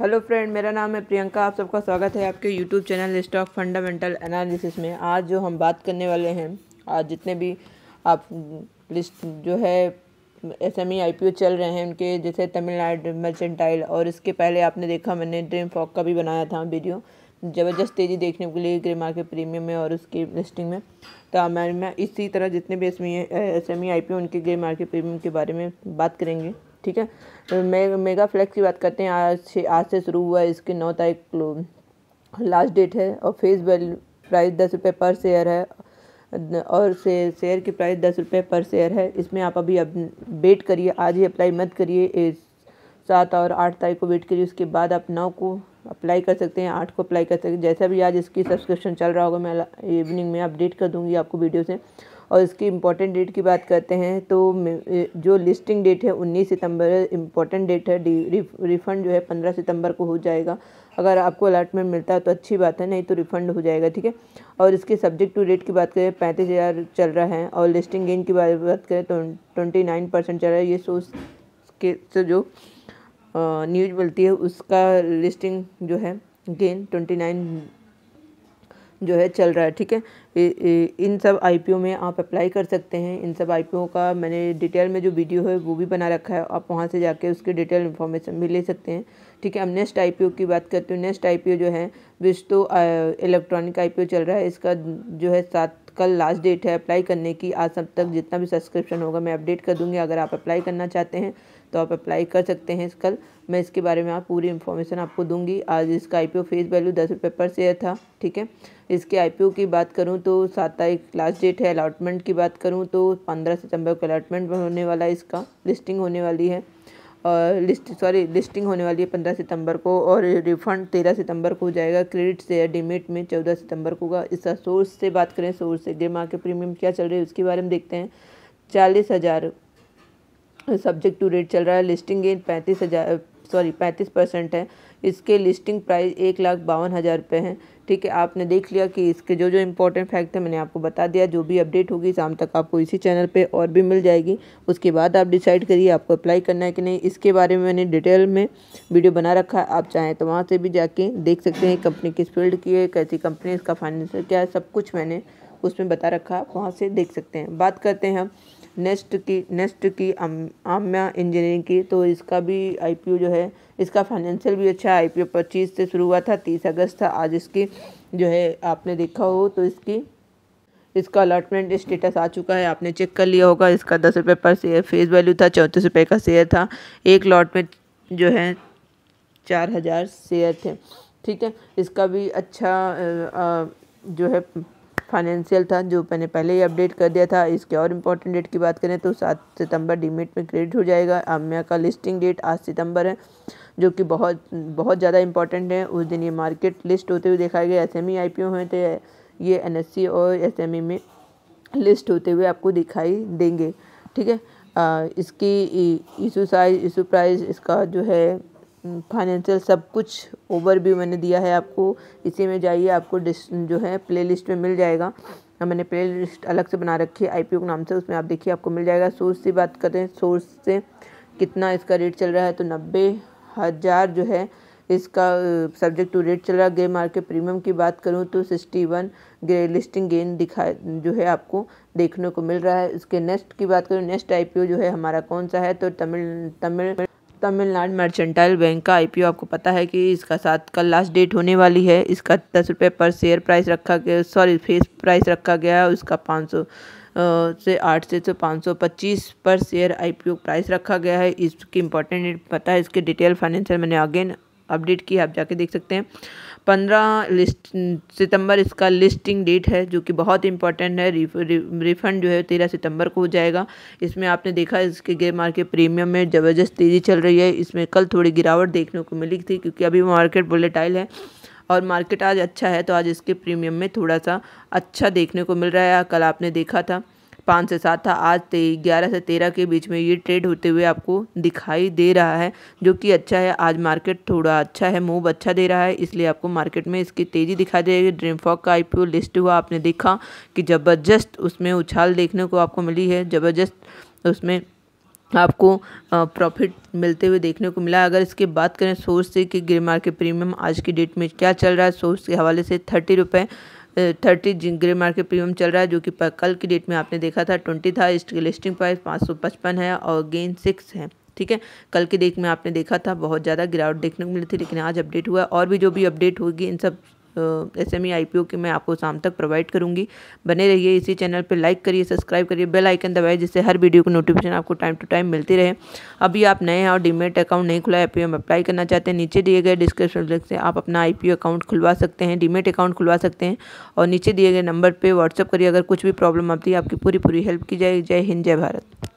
hello friend मेरा नाम है प्रियंका आप सबका स्वागत है आपके YouTube channel stock fundamental analysis में आज जो हम बात करने वाले हैं आज जितने भी आप लिस्ट जो है एस एम ई चल रहे हैं उनके जैसे तमिलनाडु मर्चेंटाइल और इसके पहले आपने देखा मैंने ड्रीम फॉक का भी बनाया था वीडियो ज़बरदस्त तेज़ी देखने के लिए ग्रे मार्केट प्रीमियम में और उसकी लिस्टिंग में तो मैं इसी तरह जितने भी एस एम ई उनके ग्रे मार्केट प्रीमियम के बारे में बात करेंगे ठीक है मे मेगा फ्लैक्स की बात करते हैं आज से आज से शुरू हुआ है इसके नौ तारीख लास्ट डेट है और फेस वैल्यू प्राइस दस रुपये पर शेयर है और से, शेयर की प्राइस दस रुपये पर शेयर है इसमें आप अभी अब वेट करिए आज ही अप्लाई मत करिए सात और आठ तारीख को वेट करिए उसके बाद आप नौ को अप्लाई कर सकते हैं आठ को अप्लाई कर सकते हैं जैसा भी आज इसकी सब्सक्रिप्शन चल रहा होगा मैं इवनिंग में अपडेट कर दूंगी आपको वीडियो से और इसकी इम्पॉर्टेंट डेट की बात करते हैं तो जो लिस्टिंग डेट है उन्नीस सितंबर इम्पॉर्टेंट डेट है रिफ़ंड जो है पंद्रह सितंबर को हो जाएगा अगर आपको अलाटमेंट मिलता है तो अच्छी बात है नहीं तो रिफ़ंड हो जाएगा ठीक है और इसके सब्जेक्ट टू रेट की बात करें पैंतीस हज़ार चल रहा है और लिस्टिंग गेंद की बात करें तो ट्वेंटी नाइन परसेंट चल रहा है ये सोच के से जो न्यूज मिलती है उसका लिस्टिंग जो है गेन ट्वेंटी नाइन जो है चल रहा है ठीक है इन सब आईपीओ में आप अप्लाई कर सकते हैं इन सब आईपीओ का मैंने डिटेल में जो वीडियो है वो भी बना रखा है आप वहाँ से जाके उसकी डिटेल इन्फॉर्मेशन भी ले सकते हैं ठीक है अब नेक्स्ट आईपीओ की बात करते हैं नेक्स्ट आईपीओ जो है विश तो इलेक्ट्रॉनिक आई चल रहा है इसका जो है सात कल लास्ट डेट है अप्लाई करने की आज सब तक जितना भी सब्सक्रिप्शन होगा मैं अपडेट कर दूंगी अगर आप अप्लाई करना चाहते हैं तो आप अप्लाई कर सकते हैं कल मैं इसके बारे में आप पूरी इन्फॉर्मेशन आपको दूंगी आज इसका आई फेस वैल्यू दस रुपये पर शेयर था ठीक है इसके आई की बात करूँ तो सात तारीख लास्ट डेट है अलाटमेंट की बात करूँ तो पंद्रह सितंबर को अलाटमेंट होने वाला है इसका लिस्टिंग होने वाली है और लिस्ट सॉरी लिस्टिंग होने वाली है पंद्रह सितंबर को और रिफंड तेरह सितंबर को हो जाएगा क्रेडिट से डिमिट में चौदह सितंबर को होगा इसका सोर्स से बात करें सोर्स से ग्रे मार्केट प्रीमियम क्या चल रही है उसके बारे में देखते हैं चालीस हज़ार सब्जेक्ट टू रेट चल रहा है लिस्टिंग गेन पैंतीस हज़ार सॉरी पैंतीस परसेंट है इसके लिस्टिंग प्राइस एक लाख बावन हज़ार रुपये हैं ठीक है आपने देख लिया कि इसके जो जो इंपॉर्टेंट फैक्ट है मैंने आपको बता दिया जो भी अपडेट होगी शाम तक आपको इसी चैनल पे और भी मिल जाएगी उसके बाद आप डिसाइड करिए आपको अप्लाई करना है कि नहीं इसके बारे में मैंने डिटेल में वीडियो बना रखा है आप चाहें तो वहाँ से भी जाके देख सकते हैं कंपनी किस फील्ड की है कैसी कंपनी इसका फाइनेंशियल क्या है सब कुछ मैंने उसमें बता रखा आप वहाँ से देख सकते हैं बात करते हैं हम नेस्ट की नेस्ट की आम्या इंजीनियरिंग की तो इसका भी आईपीओ जो है इसका फाइनेंशियल भी अच्छा आई पी ओ पच्चीस से शुरू हुआ था तीस अगस्त था आज इसकी जो है आपने देखा हो तो इसकी इसका अलॉटमेंट स्टेटस आ चुका है आपने चेक कर लिया होगा इसका दस रुपये पर शेयर फेस वैल्यू था चौंतीस रुपये का शेयर था एक लॉट में जो है चार हज़ार शेयर थे ठीक है इसका भी अच्छा आ, आ, जो है फाइनेंशियल था जो मैंने पहले ही अपडेट कर दिया था इसके और इम्पोर्टेंट डेट की बात करें तो सात सितंबर डीमेट में क्रेडिट हो जाएगा आम्या का लिस्टिंग डेट आठ सितंबर है जो कि बहुत बहुत ज़्यादा इंपॉर्टेंट है उस दिन ये मार्केट लिस्ट होते हुए देखा गया S M E I P O हैं तो ये एन और एस एम ई में लिस्ट होते हुए आपको दिखाई देंगे ठीक है इसकी इशू साइज इशू प्राइस इसका जो है फाइनेंशियल सब कुछ ओवरव्यू मैंने दिया है आपको इसी में जाइए आपको जो है प्लेलिस्ट में मिल जाएगा हाँ, मैंने प्लेलिस्ट अलग से बना रखी है आई के नाम से उसमें आप देखिए आपको मिल जाएगा सोर्स से बात करें सोर्स से कितना इसका रेट चल रहा है तो नब्बे हज़ार जो है इसका सब्जेक्ट टू रेट चल रहा है ग्रे मार्केट प्रीमियम की बात करूँ तो sixty one grey listing gain दिखा जो है आपको देखने को मिल रहा है इसके नेक्स्ट की बात करूँ नेक्स्ट आई जो है हमारा कौन सा है तो तमिल तमिल तमिलनाडु मर्चेंटाइल बैंक का आईपीओ आपको पता है कि इसका साथ कल लास्ट डेट होने वाली है इसका दस रुपये पर शेयर प्राइस रखा गया सॉरी फेस प्राइस रखा गया है उसका पाँच सौ से आठ से तो पाँच सौ पच्चीस पर शेयर आईपीओ प्राइस रखा गया है इसकी इंपॉर्टेंट पता है इसके डिटेल फाइनेंशियल मैंने अगेन अपडेट की आप जाके देख सकते हैं पंद्रह लिस्ट सितंबर इसका लिस्टिंग डेट है जो कि बहुत इंपॉर्टेंट है रिफंड जो है तेरह सितंबर को हो जाएगा इसमें आपने देखा इसके गेयर मार्केट प्रीमियम में ज़बरदस्त तेज़ी चल रही है इसमें कल थोड़ी गिरावट देखने को मिली थी क्योंकि अभी मार्केट बुलेटाइल है और मार्केट आज अच्छा है तो आज इसके प्रीमियम में थोड़ा सा अच्छा देखने को मिल रहा है कल आपने देखा था पाँच से सात था आज ते ग्यारह से तेरह के बीच में ये ट्रेड होते हुए आपको दिखाई दे रहा है जो कि अच्छा है आज मार्केट थोड़ा अच्छा है मूव अच्छा दे रहा है इसलिए आपको मार्केट में इसकी तेज़ी दिखाई दे रही है फॉक का आई लिस्ट हुआ आपने देखा कि ज़बरदस्त उसमें उछाल देखने को आपको मिली है ज़बरदस्त उसमें आपको प्रॉफिट मिलते हुए देखने को मिला अगर इसके बात करें सोर्स से कि गिरमार मार्केट प्रीमियम आज की डेट में क्या चल रहा है सोर्स के हवाले से थर्टी रुपये थर्टी ग्रे मार्केट प्रीमियम चल रहा है जो कि कल की डेट में आपने देखा था ट्वेंटी था इसकी लिस्टिंग प्राइस पाँच सौ पचपन है और गेन सिक्स है ठीक है कल की डेट में आपने देखा था बहुत ज़्यादा गिरावट देखने को मिली थी लेकिन आज अपडेट हुआ और भी जो भी अपडेट होगी इन सब S M E I P O की मैं आपको शाम तक प्रोवाइड करूँगी बने रहिए इसी चैनल पर लाइक करिए सब्सक्राइब करिए बेल आइकन दबाए जिससे हर वीडियो की नोटिफिकेशन आपको टाइम टू टाइम मिलती रहे अभी आप नए हैं और डीमेट अकाउंट नहीं खुला है पी में अप्लाई करना चाहते हैं नीचे दिए गए डिस्क्रिप्शन लिंक से आप अपना आई पी ओ अकाउंट खुलवा सकते हैं डीमेट अकाउंट खुलवा सकते हैं और नीचे दिए गए नंबर पर व्हाट्सअप करिए अगर कुछ भी प्रॉब्लम आती है आपकी पूरी पूरी हेल्प की जाए जय हिंद जय भारत